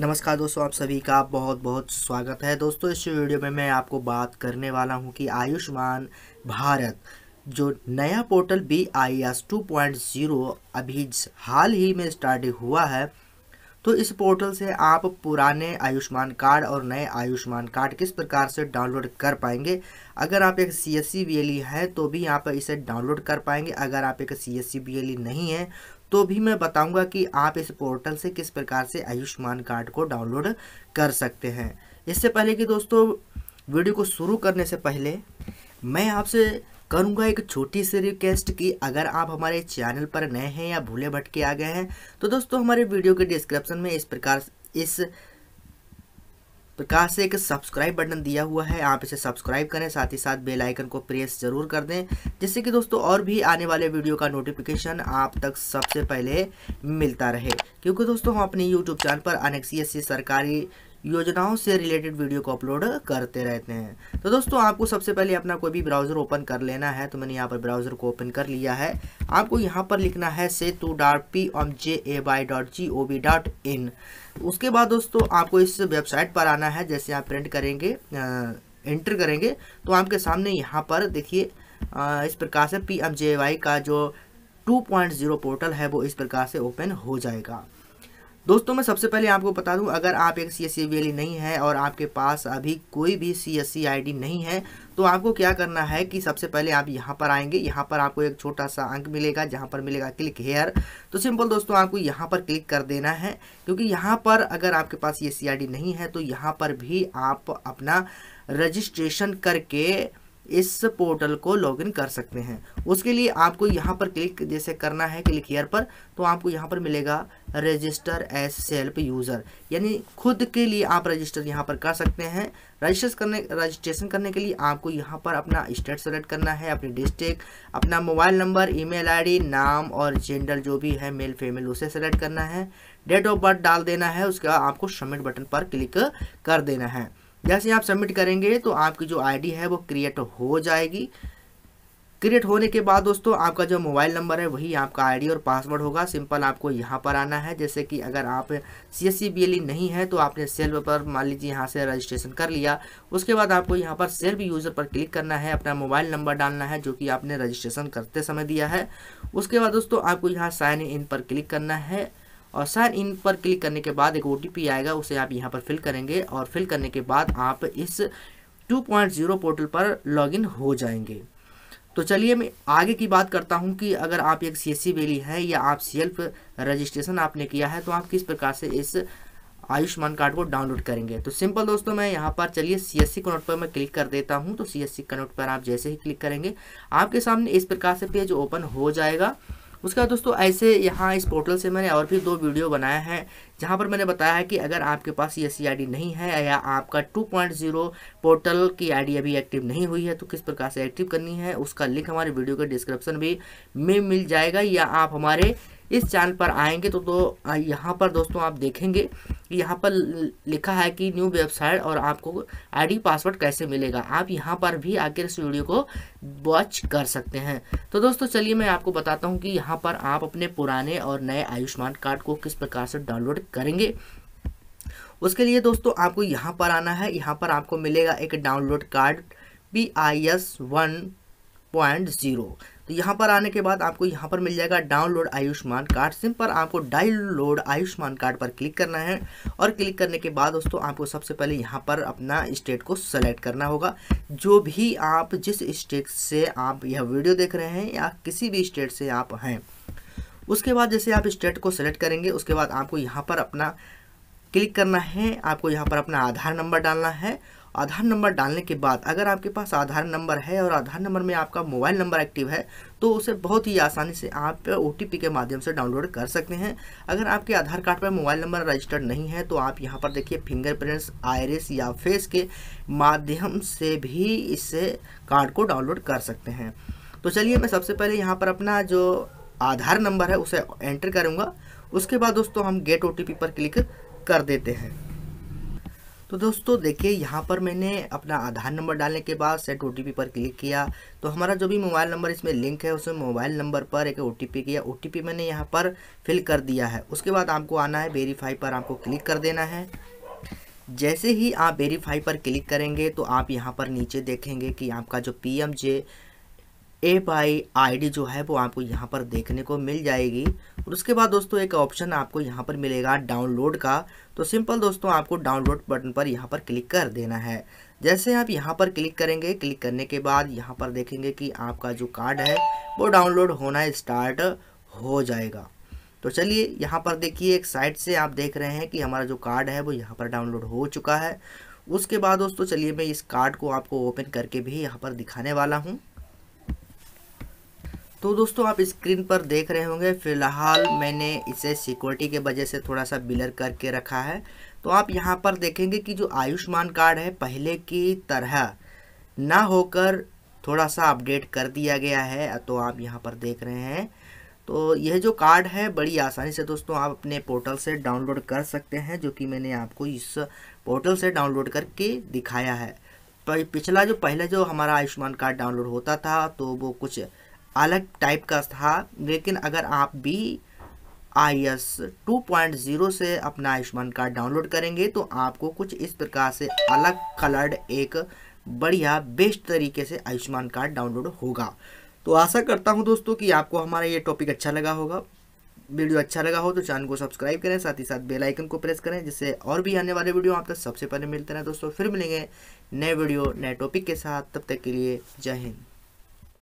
नमस्कार दोस्तों आप सभी का बहुत बहुत स्वागत है दोस्तों इस वीडियो में मैं आपको बात करने वाला हूं कि आयुष्मान भारत जो नया portal B I S two point zero अभी हाल ही में स्टार्ट हुआ है तो इस पोर्टल से आप पुराने आयुष्मान कार्ड और नए आयुष्मान कार्ड किस प्रकार से डाउनलोड कर पाएंगे अगर आप एक सी एस सी बी हैं तो भी आप इसे डाउनलोड कर पाएंगे अगर आप एक सी एस सी बी नहीं हैं तो भी मैं बताऊंगा कि आप इस पोर्टल से किस प्रकार से आयुष्मान कार्ड को डाउनलोड कर सकते हैं इससे पहले कि दोस्तों वीडियो को शुरू करने से पहले मैं आपसे करूंगा एक छोटी सी रिक्वेस्ट कि अगर आप हमारे चैनल पर नए हैं या भूले भटके आ गए हैं तो दोस्तों हमारे वीडियो के डिस्क्रिप्शन में इस प्रकार इस प्रकार से एक सब्सक्राइब बटन दिया हुआ है आप इसे सब्सक्राइब करें साथ ही साथ बेल आइकन को प्रेस जरूर कर दें जिससे कि दोस्तों और भी आने वाले वीडियो का नोटिफिकेशन आप तक सबसे पहले मिलता रहे क्योंकि दोस्तों हम अपने यूट्यूब चैनल पर अनेक सी सरकारी योजनाओं से रिलेटेड वीडियो को अपलोड करते रहते हैं तो दोस्तों आपको सबसे पहले अपना कोई भी ब्राउज़र ओपन कर लेना है तो मैंने यहाँ पर ब्राउज़र को ओपन कर लिया है आपको यहाँ पर लिखना है Setu dot P M J A Y dot G O V dot in उसके बाद दोस्तों आपको इस वेबसाइट पर आना है जैसे आप प्रिंट करेंगे एंटर करेंगे तो आपके सामने यहाँ पर देखिए इस प्रकार से पी एम जे वाई का जो 2.0 पोर्टल है वो इस प्रकार से ओपन हो जाएगा दोस्तों मैं सबसे पहले आपको बता दूं अगर आप एक सी एस e नहीं है और आपके पास अभी कोई भी सी एस नहीं है तो आपको क्या करना है कि सबसे पहले आप यहाँ पर आएंगे यहाँ पर आपको एक छोटा सा अंक मिलेगा जहाँ पर मिलेगा क्लिक हेयर तो सिंपल दोस्तों आपको यहाँ पर क्लिक कर देना है क्योंकि यहाँ पर अगर आपके पास ये सी नहीं है तो यहाँ पर भी आप अपना रजिस्ट्रेशन करके इस पोर्टल को लॉगिन कर सकते हैं उसके लिए आपको यहाँ पर क्लिक जैसे करना है क्लिक हेयर पर तो आपको यहाँ पर मिलेगा रजिस्टर एज सेल्फ यूज़र यानी खुद के लिए आप रजिस्टर यहाँ पर कर सकते हैं रजिस्टर करने रजिस्ट्रेशन करने के लिए आपको यहाँ पर अपना स्टेट सेलेक्ट करना है अपनी डिस्ट्रिक्ट अपना मोबाइल नंबर ई मेल नाम और जेंडर जो भी है मेल फीमेल उसे सेलेक्ट करना है डेट ऑफ बर्थ डाल देना है उसके बाद आपको सबमिट बटन पर क्लिक कर देना है जैसे आप सबमिट करेंगे तो आपकी जो आईडी है वो क्रिएट हो जाएगी क्रिएट होने के बाद दोस्तों आपका जो मोबाइल नंबर है वही आपका आईडी और पासवर्ड होगा सिंपल आपको यहाँ पर आना है जैसे कि अगर आप सी एस e नहीं है तो आपने सेल्फ पर मान लीजिए यहाँ से रजिस्ट्रेशन कर लिया उसके बाद आपको यहाँ पर सेल्फ यूज़र पर क्लिक करना है अपना मोबाइल नंबर डालना है जो कि आपने रजिस्ट्रेशन करते समय दिया है उसके बाद दोस्तों आपको यहाँ साइन इन पर क्लिक करना है और सर इन पर क्लिक करने के बाद एक ओ आएगा उसे आप यहाँ पर फिल करेंगे और फिल करने के बाद आप इस 2.0 पोर्टल पर लॉगिन हो जाएंगे तो चलिए मैं आगे की बात करता हूँ कि अगर आप एक सी एस वेली है या आप सेल्फ रजिस्ट्रेशन आपने किया है तो आप किस प्रकार से इस आयुष्मान कार्ड को डाउनलोड करेंगे तो सिंपल दोस्तों मैं यहाँ पर चलिए सी एस कनेक्ट पर मैं क्लिक कर देता हूँ तो सी एस कनोट पर आप जैसे ही क्लिक करेंगे आपके सामने इस प्रकार से पेज ओपन हो जाएगा उसके बाद दोस्तों ऐसे यहाँ इस पोर्टल से मैंने और भी दो वीडियो बनाए हैं जहाँ पर मैंने बताया है कि अगर आपके पास ये सी नहीं है या आपका 2.0 पोर्टल की आईडी अभी एक्टिव नहीं हुई है तो किस प्रकार से एक्टिव करनी है उसका लिंक हमारे वीडियो के डिस्क्रिप्शन भी में मिल जाएगा या आप हमारे इस चैनल पर आएंगे तो दो यहाँ पर दोस्तों आप देखेंगे यहाँ पर लिखा है कि न्यू वेबसाइट और आपको आईडी पासवर्ड कैसे मिलेगा आप यहाँ पर भी आकर इस वीडियो को वॉच कर सकते हैं तो दोस्तों चलिए मैं आपको बताता हूँ कि यहाँ पर आप अपने पुराने और नए आयुष्मान कार्ड को किस प्रकार से डाउनलोड करेंगे उसके लिए दोस्तों आपको यहाँ पर आना है यहाँ पर आपको मिलेगा एक download card P I S one point zero तो यहाँ पर आने के बाद आपको यहाँ पर मिल जाएगा डाउनलोड आयुष्मान कार्ड सिम पर आपको डाउनलोड आयुष्मान कार्ड पर क्लिक करना है और क्लिक करने के बाद दोस्तों आपको सबसे पहले यहाँ पर अपना स्टेट को सेलेक्ट करना होगा जो भी आप जिस स्टेट से आप यह वीडियो देख रहे हैं या किसी भी स्टेट से आप हैं उसके बाद जैसे आप स्टेट को सेलेक्ट करेंगे उसके बाद आपको यहाँ पर अपना क्लिक करना है आपको यहाँ पर अपना आधार नंबर डालना है आधार नंबर डालने के बाद अगर आपके पास आधार नंबर है और आधार नंबर में आपका मोबाइल नंबर एक्टिव है तो उसे बहुत ही आसानी से आप ओ के माध्यम से डाउनलोड कर सकते हैं अगर आपके आधार कार्ड पर मोबाइल नंबर रजिस्टर्ड नहीं है तो आप यहाँ पर देखिए फिंगरप्रिंट्स आयरिस या फेस के माध्यम से भी इससे कार्ड को डाउनलोड कर सकते हैं तो चलिए मैं सबसे पहले यहाँ पर अपना जो आधार नंबर है उसे एंटर करूँगा उसके बाद दोस्तों हम गेट ओ पर क्लिक कर देते हैं तो दोस्तों देखिए यहाँ पर मैंने अपना आधार नंबर डालने के बाद सेट ओ पर क्लिक किया तो हमारा जो भी मोबाइल नंबर इसमें लिंक है उसमें मोबाइल नंबर पर एक ओ किया ओ मैंने यहाँ पर फिल कर दिया है उसके बाद आपको आना है वेरीफाई पर आपको क्लिक कर देना है जैसे ही आप वेरीफाई पर क्लिक करेंगे तो आप यहाँ पर नीचे देखेंगे कि आपका जो पी एप आई आई डी जो है वो आपको यहाँ पर देखने को मिल जाएगी और उसके बाद दोस्तों एक ऑप्शन आपको यहाँ पर मिलेगा डाउनलोड का तो सिंपल दोस्तों आपको डाउनलोड बटन पर यहाँ पर क्लिक कर देना है जैसे आप यहाँ पर क्लिक करेंगे क्लिक करने के बाद यहाँ पर देखेंगे कि आपका जो कार्ड है वो डाउनलोड होना स्टार्ट हो जाएगा तो चलिए यहाँ पर देखिए एक साइड से आप देख रहे हैं कि हमारा जो कार्ड है वो यहाँ पर डाउनलोड हो चुका है उसके बाद दोस्तों चलिए मैं इस कार्ड को आपको ओपन करके भी यहाँ पर दिखाने वाला हूँ तो दोस्तों आप स्क्रीन पर देख रहे होंगे फ़िलहाल मैंने इसे सिक्योरिटी के वजह से थोड़ा सा बिलर करके रखा है तो आप यहाँ पर देखेंगे कि जो आयुष्मान कार्ड है पहले की तरह ना होकर थोड़ा सा अपडेट कर दिया गया है तो आप यहाँ पर देख रहे हैं तो यह जो कार्ड है बड़ी आसानी से दोस्तों आप अपने पोर्टल से डाउनलोड कर सकते हैं जो कि मैंने आपको इस पोर्टल से डाउनलोड करके दिखाया है पिछला जो पहले जो हमारा आयुष्मान कार्ड डाउनलोड होता था तो वो कुछ अलग टाइप का था लेकिन अगर आप भी I S two point zero से अपना आयुष्मान कार्ड डाउनलोड करेंगे तो आपको कुछ इस प्रकार से अलग कलर्ड एक बढ़िया बेस्ट तरीके से आयुष्मान कार्ड डाउनलोड होगा तो आशा करता हूँ दोस्तों कि आपको हमारा ये टॉपिक अच्छा लगा होगा वीडियो अच्छा लगा हो तो चैनल को सब्सक्राइब करें साथ ही साथ बेल आइकन को प्रेस करें जिससे और भी आने वाले वीडियो आप तक सबसे पहले मिलते रहें दोस्तों फिर मिलेंगे नए वीडियो नए टॉपिक के साथ तब तक के लिए जय हिंद